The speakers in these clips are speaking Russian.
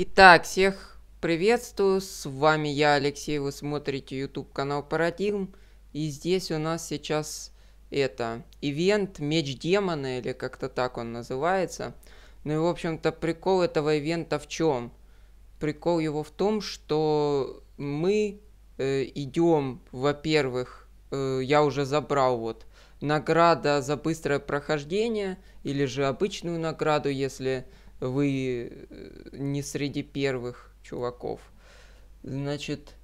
Итак, всех приветствую, с вами я, Алексей, вы смотрите YouTube канал Парадигм. И здесь у нас сейчас это, ивент Меч Демона, или как-то так он называется. Ну и, в общем-то, прикол этого ивента в чем? Прикол его в том, что мы э, идем, во-первых, э, я уже забрал вот награда за быстрое прохождение, или же обычную награду, если вы э, не среди первых чуваков. Значит,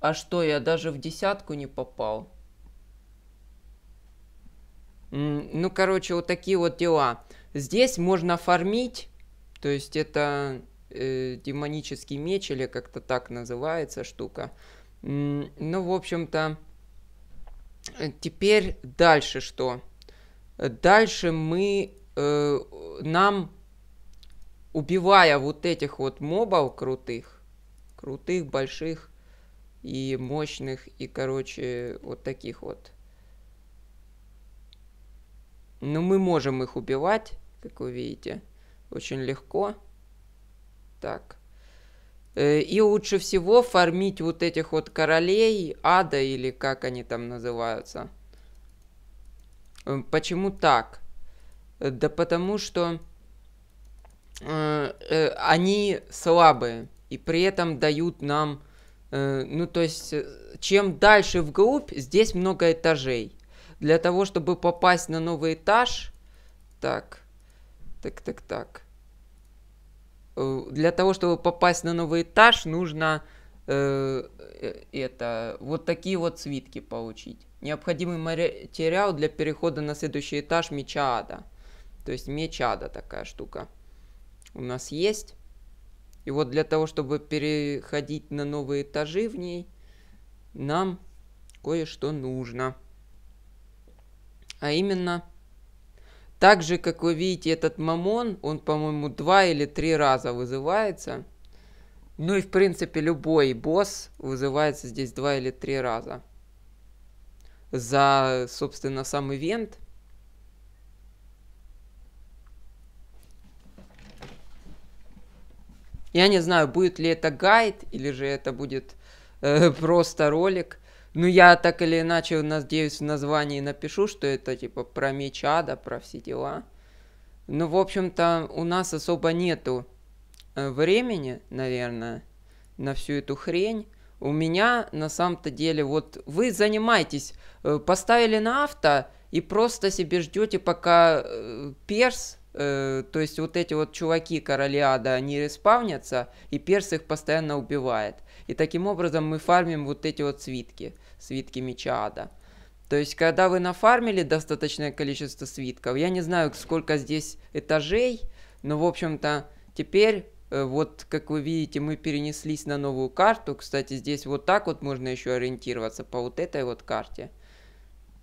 а что, я даже в десятку не попал? Ну, короче, вот такие вот дела. Здесь можно фармить, то есть это э, демонический меч или как-то так называется штука. Ну, в общем-то, э, теперь дальше что? Дальше мы, э, нам убивая вот этих вот мобов крутых, крутых, больших и мощных, и, короче, вот таких вот. Но мы можем их убивать, как вы видите, очень легко. Так. Э, и лучше всего фармить вот этих вот королей ада, или как они там называются. Э, почему так? Э, да потому что Э, они слабые и при этом дают нам, э, ну то есть, э, чем дальше вглубь, здесь много этажей. Для того, чтобы попасть на новый этаж, так, так, так, так. Для того, чтобы попасть на новый этаж, нужно э, это вот такие вот свитки получить. Необходимый материал для перехода на следующий этаж меча ада. То есть меч ада такая штука у нас есть. И вот для того, чтобы переходить на новые этажи в ней, нам кое-что нужно. А именно, так же, как вы видите, этот мамон, он, по-моему, два или три раза вызывается. Ну и, в принципе, любой босс вызывается здесь два или три раза. За, собственно, сам ивент – Я не знаю, будет ли это гайд или же это будет э, просто ролик. Но ну, я так или иначе, надеюсь, в названии напишу, что это типа про меч ада, про все дела. Ну, в общем-то, у нас особо нету э, времени, наверное, на всю эту хрень. У меня на самом-то деле, вот вы занимаетесь, э, поставили на авто и просто себе ждете, пока э, перс Э, то есть вот эти вот чуваки Ада они респавнятся, и перс их постоянно убивает. И таким образом мы фармим вот эти вот свитки, свитки меча ада. То есть, когда вы нафармили достаточное количество свитков, я не знаю, сколько здесь этажей, но, в общем-то, теперь, э, вот, как вы видите, мы перенеслись на новую карту. Кстати, здесь вот так вот можно еще ориентироваться по вот этой вот карте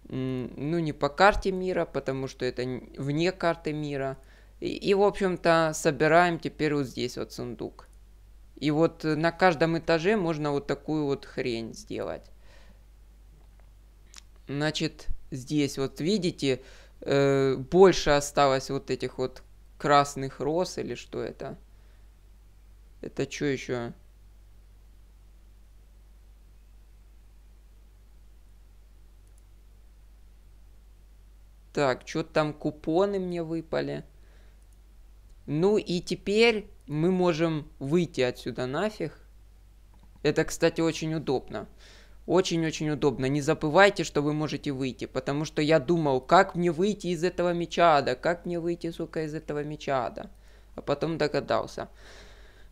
ну, не по карте мира, потому что это вне карты мира. И, и в общем-то, собираем теперь вот здесь вот сундук. И вот э, на каждом этаже можно вот такую вот хрень сделать. Значит, здесь вот видите, э, больше осталось вот этих вот красных роз или что это? Это что еще? Так, что там купоны мне выпали. Ну и теперь мы можем выйти отсюда нафиг. Это, кстати, очень удобно. Очень-очень удобно. Не забывайте, что вы можете выйти, потому что я думал, как мне выйти из этого меча ада, как мне выйти, сука, из этого меча ада. А потом догадался.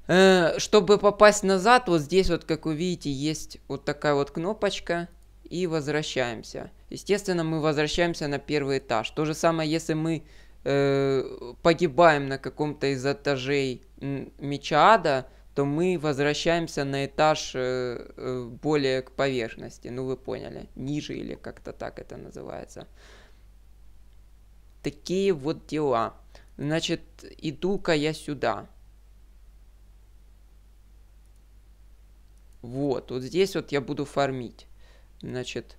Э, чтобы попасть назад, вот здесь вот, как вы видите, есть вот такая вот кнопочка. И возвращаемся. Естественно, мы возвращаемся на первый этаж. То же самое, если мы э, погибаем на каком-то из этажей меча ада, то мы возвращаемся на этаж э, э, более к поверхности. Ну, вы поняли. Ниже или как-то так это называется. Такие вот дела. Значит, иду-ка я сюда. Вот, вот здесь вот я буду фармить. Значит,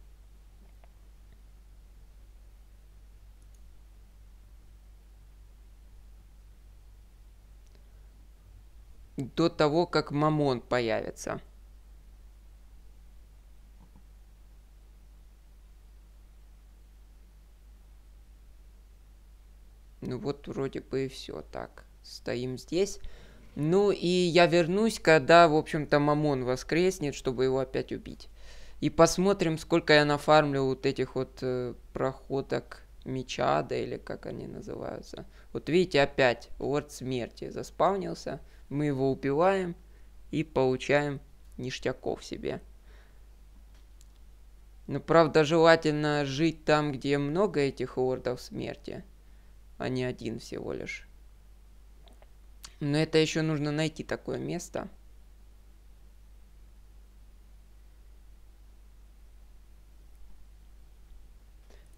до того, как Мамон появится. Ну вот вроде бы и все так. Стоим здесь. Ну и я вернусь, когда, в общем-то, Мамон воскреснет, чтобы его опять убить. И посмотрим, сколько я нафармлю вот этих вот э, проходок да или как они называются. Вот видите, опять Лорд Смерти заспавнился мы его убиваем и получаем ништяков себе. Но правда желательно жить там, где много этих лордов смерти, а не один всего лишь. Но это еще нужно найти такое место.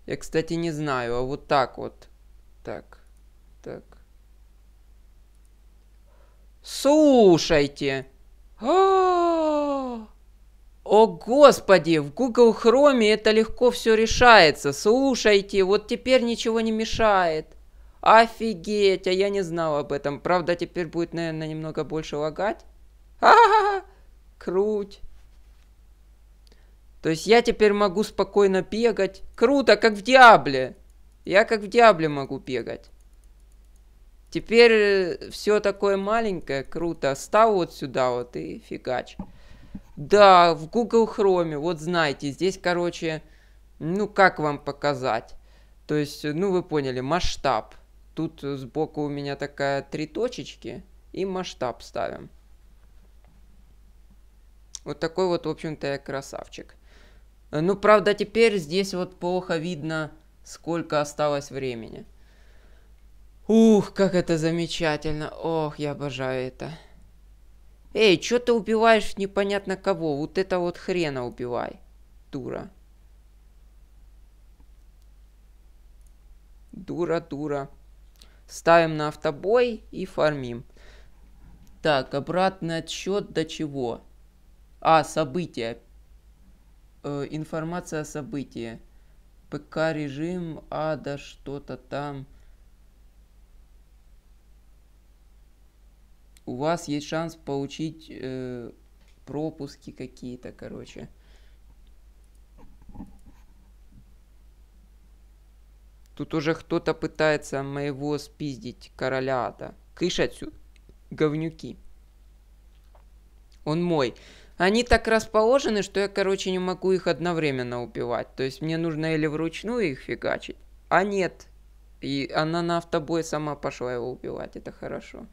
Я, кстати, не знаю, а вот так вот. Так, так. Слушайте. А! О, господи, в Google Chrome это легко все решается. Слушайте, вот теперь ничего не мешает. Офигеть, а я не знал об этом. Правда, теперь будет, наверное, немного больше лагать. А-а-а, круть. То есть я теперь могу спокойно бегать. Круто, как в Диабле. Я как в Диабле могу бегать. Теперь э, все такое маленькое, круто. став вот сюда вот и фигач. Да, в Google Chrome, вот знаете, здесь, короче, ну как вам показать? То есть, э, ну вы поняли, масштаб. Тут э, сбоку у меня такая три точечки и масштаб ставим. Вот такой вот, в общем-то, я красавчик. Ну, правда, теперь здесь вот плохо видно, сколько осталось времени. Ух, как это замечательно. Ох, я обожаю это. Эй, что ты убиваешь непонятно кого? Вот это вот хрена убивай, дура. Дура, дура. Ставим на автобой и фармим. Так, обратный отсчет до чего? А, события. Э, информация о событии. ПК режим, ада, что-то там. у вас есть шанс получить э, пропуски какие-то, короче. Тут уже кто-то пытается моего спиздить, короля ада. Кыш отсюда, говнюки. Он мой. Они так расположены, что я, короче, не могу их одновременно убивать. То есть мне нужно или вручную их фигачить, а нет. И она на автобой сама пошла его убивать, это хорошо.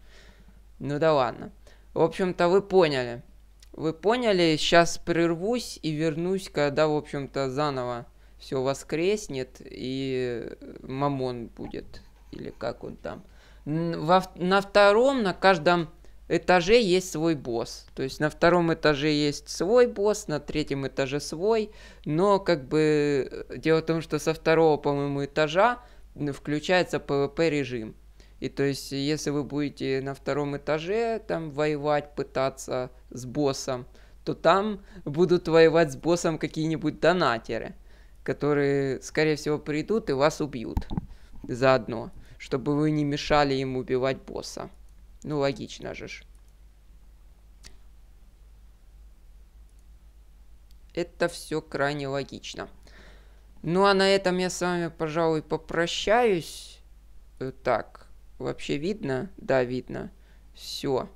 Ну да ладно. В общем-то, вы поняли. Вы поняли, сейчас прервусь и вернусь, когда, в общем-то, заново все воскреснет и э, мамон будет, или как он там. Во, на втором, на каждом этаже есть свой босс. То есть на втором этаже есть свой босс, на третьем этаже свой. Но как бы э, дело в том, что со второго, по-моему, этажа включается PvP режим. И то есть, если вы будете на втором этаже там воевать, пытаться с боссом, то там будут воевать с боссом какие-нибудь донатеры, которые, скорее всего, придут и вас убьют заодно, чтобы вы не мешали им убивать босса. Ну, логично же ж. Это все крайне логично. Ну, а на этом я с вами, пожалуй, попрощаюсь. Э, так, Вообще видно? Да, видно. Все.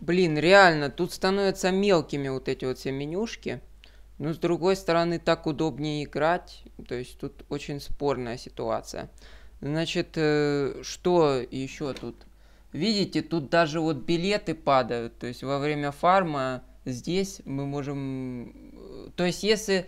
Блин, реально, тут становятся мелкими вот эти вот все менюшки. Но с другой стороны, так удобнее играть. То есть тут очень спорная ситуация. Значит, э, что еще тут? Видите, тут даже вот билеты падают. То есть во время фарма здесь мы можем... Э, то есть если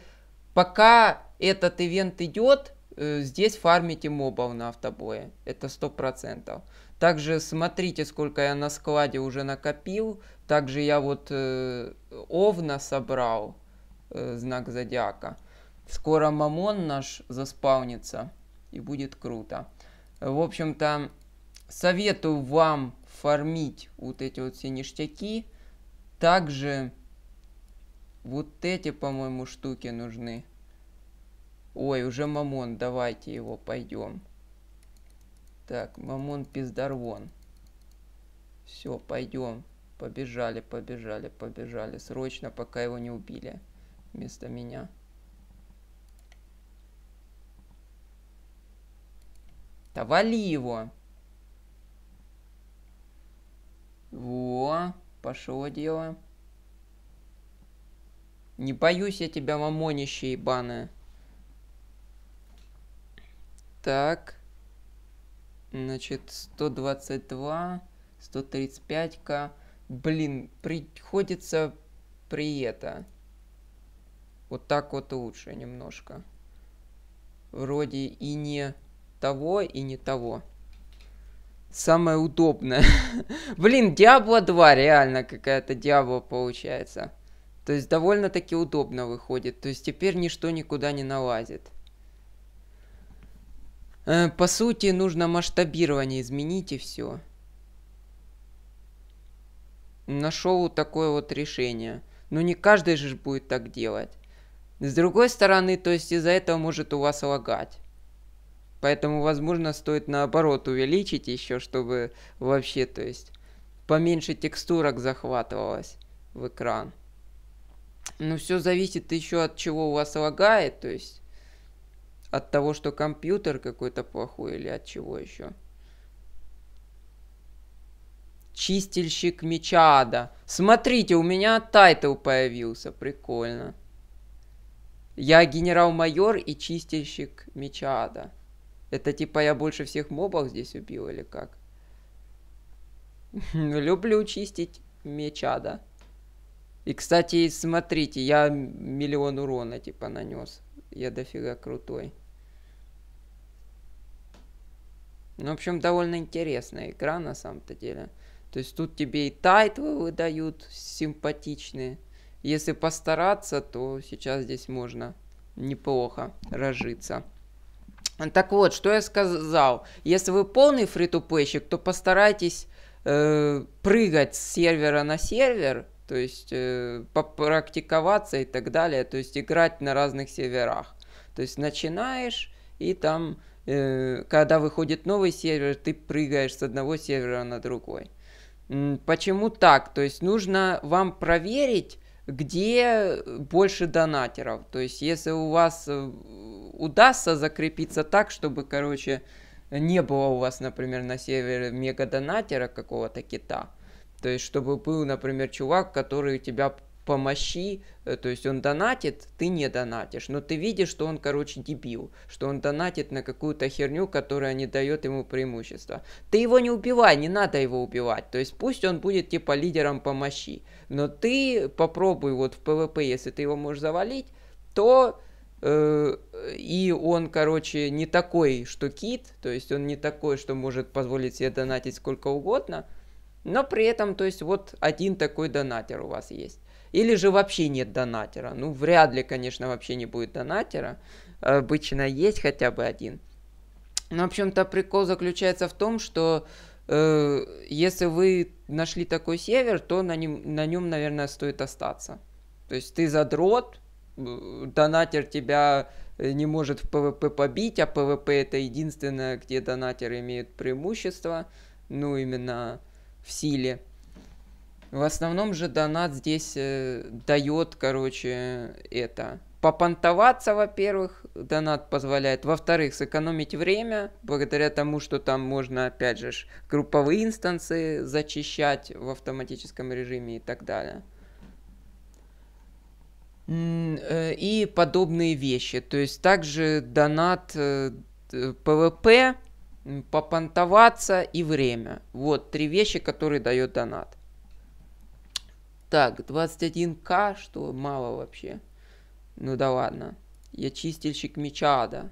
пока этот ивент идет, Э, здесь фармите мобов на автобое, это сто процентов. Также смотрите, сколько я на складе уже накопил. Также я вот э, овна собрал, э, знак зодиака. Скоро мамон наш заспавнится, и будет круто. В общем-то, советую вам фармить вот эти вот все ништяки. Также вот эти, по-моему, штуки нужны. Ой, уже Мамон, давайте его, пойдем. Так, Мамон пиздарвон. Все, пойдем. Побежали, побежали, побежали. Срочно, пока его не убили. Вместо меня. Да вали его. Во, пошло дело. Не боюсь я тебя, мамонище ебаное. Так. Значит, 122, 135к. Блин, приходится при это. Вот так вот лучше немножко. Вроде и не того, и не того. Самое удобное. Блин, диабло 2 реально какая-то диабло получается. То есть довольно-таки удобно выходит. То есть теперь ничто никуда не налазит. Э, по сути, нужно масштабирование изменить и все. Нашел такое вот решение. Но не каждый же будет так делать. С другой стороны, то есть из-за этого может у вас лагать. Поэтому, возможно, стоит наоборот увеличить еще, чтобы вообще, то есть, поменьше текстурок захватывалось в экран. Но ну, все зависит еще от чего у вас лагает, то есть от того, что компьютер какой-то плохой или от чего еще? Чистильщик меча ада. Смотрите, у меня тайтл появился. Прикольно. Я генерал-майор и чистильщик меча ада. Это типа я больше всех мобов здесь убил или как? Люблю чистить меч ада. И, кстати, смотрите, я миллион урона типа нанес. Я дофига крутой. Ну, в общем, довольно интересная игра на самом-то деле. То есть тут тебе и тайтлы выдают симпатичные. Если постараться, то сейчас здесь можно неплохо разжиться. Так вот, что я сказал. Если вы полный фри фритупейщик, то постарайтесь э, прыгать с сервера на сервер, то есть э, попрактиковаться и так далее, то есть играть на разных серверах. То есть начинаешь и там Э, когда выходит новый сервер, ты прыгаешь с одного сервера на другой. Почему так? То есть нужно вам проверить, где больше донатеров. То есть если у вас э, удастся закрепиться так, чтобы, короче, не было у вас, например, на сервере мега донатера какого-то кита, то есть чтобы был, например, чувак, который у тебя помощи, э, то есть он донатит, ты не донатишь, но ты видишь, что он, короче, дебил, что он донатит на какую-то херню, которая не дает ему преимущества. Ты его не убивай, не надо его убивать, то есть пусть он будет типа лидером по мощи, но ты попробуй вот в ПВП, если ты его можешь завалить, то э, и он, короче, не такой, что кит, то есть он не такой, что может позволить себе донатить сколько угодно, но при этом, то есть вот один такой донатер у вас есть. Или же вообще нет донатера. Ну, вряд ли, конечно, вообще не будет донатера. Обычно есть хотя бы один. Но, ну, в общем-то, прикол заключается в том, что э, если вы нашли такой север, то на нем, на нем, наверное, стоит остаться. То есть ты задрот, э, донатер тебя э, не может в ПВП побить, а ПВП это единственное, где донатеры имеют преимущество, ну именно в силе. В основном же донат здесь э, дает, короче, это. Попонтоваться, во-первых, донат позволяет. Во-вторых, сэкономить время, благодаря тому, что там можно, опять же, групповые инстанции зачищать в автоматическом режиме и так далее э, и подобные вещи. То есть также донат э, ПВП, попонтоваться и время. Вот три вещи, которые дает донат. Так, 21к, что мало вообще. Ну да ладно. Я чистильщик меча да.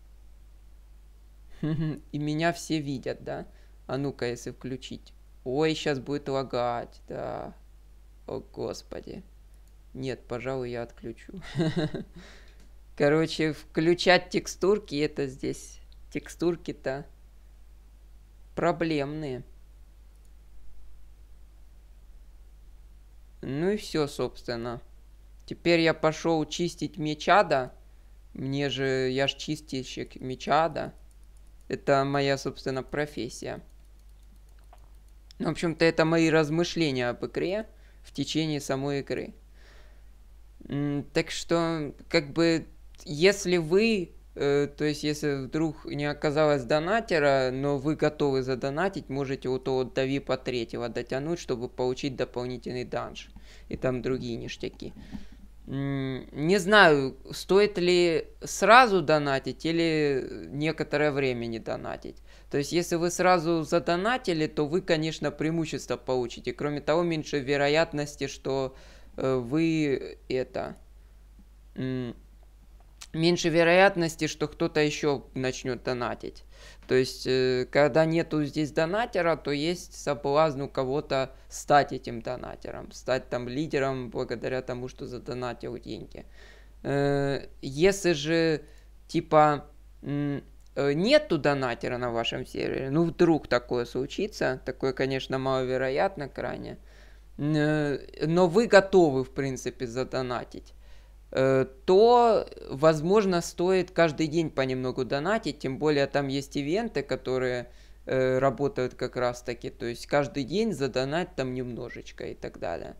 И меня все видят, да? А ну-ка, если включить. Ой, сейчас будет лагать, да. О, господи. Нет, пожалуй, я отключу. Короче, включать текстурки, это здесь. Текстурки-то проблемные. Ну и все, собственно. Теперь я пошел чистить мечада. Мне же, я ж чистильщик мечада. Это моя, собственно, профессия. Ну В общем-то, это мои размышления об игре в течение самой игры. Так что, как бы, если вы Э, то есть, если вдруг не оказалось донатера, но вы готовы задонатить, можете вот от Дави по третьего дотянуть, чтобы получить дополнительный данж. И там другие ништяки. Не знаю, стоит ли сразу донатить или некоторое время не донатить. То есть, если вы сразу задонатили, то вы, конечно, преимущество получите. Кроме того, меньше вероятности, что э, вы это меньше вероятности, что кто-то еще начнет донатить. То есть, э, когда нету здесь донатера, то есть соблазн у кого-то стать этим донатером, стать там лидером благодаря тому, что задонатил деньги. Э, если же, типа, э, нету донатера на вашем сервере, ну вдруг такое случится, такое, конечно, маловероятно крайне, но вы готовы, в принципе, задонатить, Э, то, возможно, стоит каждый день понемногу донатить, тем более там есть ивенты, которые э, работают как раз таки, то есть каждый день задонать там немножечко и так далее.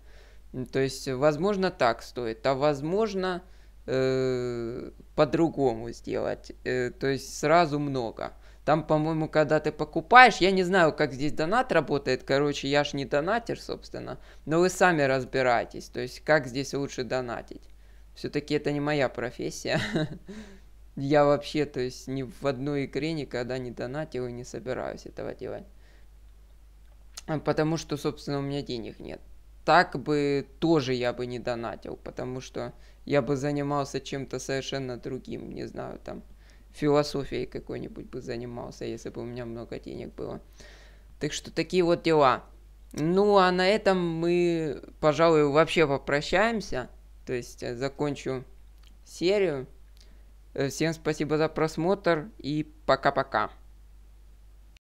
То есть, возможно, так стоит, а возможно, э, по-другому сделать, э, то есть сразу много. Там, по-моему, когда ты покупаешь, я не знаю, как здесь донат работает, короче, я ж не донатер, собственно, но вы сами разбираетесь, то есть как здесь лучше донатить. Все-таки это не моя профессия. Я вообще, то есть, ни в одной игре никогда не донатил и не собираюсь этого делать. А потому что, собственно, у меня денег нет. Так бы тоже я бы не донатил, потому что я бы занимался чем-то совершенно другим, не знаю, там, философией какой-нибудь бы занимался, если бы у меня много денег было. Так что такие вот дела. Ну, а на этом мы, пожалуй, вообще попрощаемся. То есть э, закончу серию. Э, всем спасибо за просмотр и пока-пока.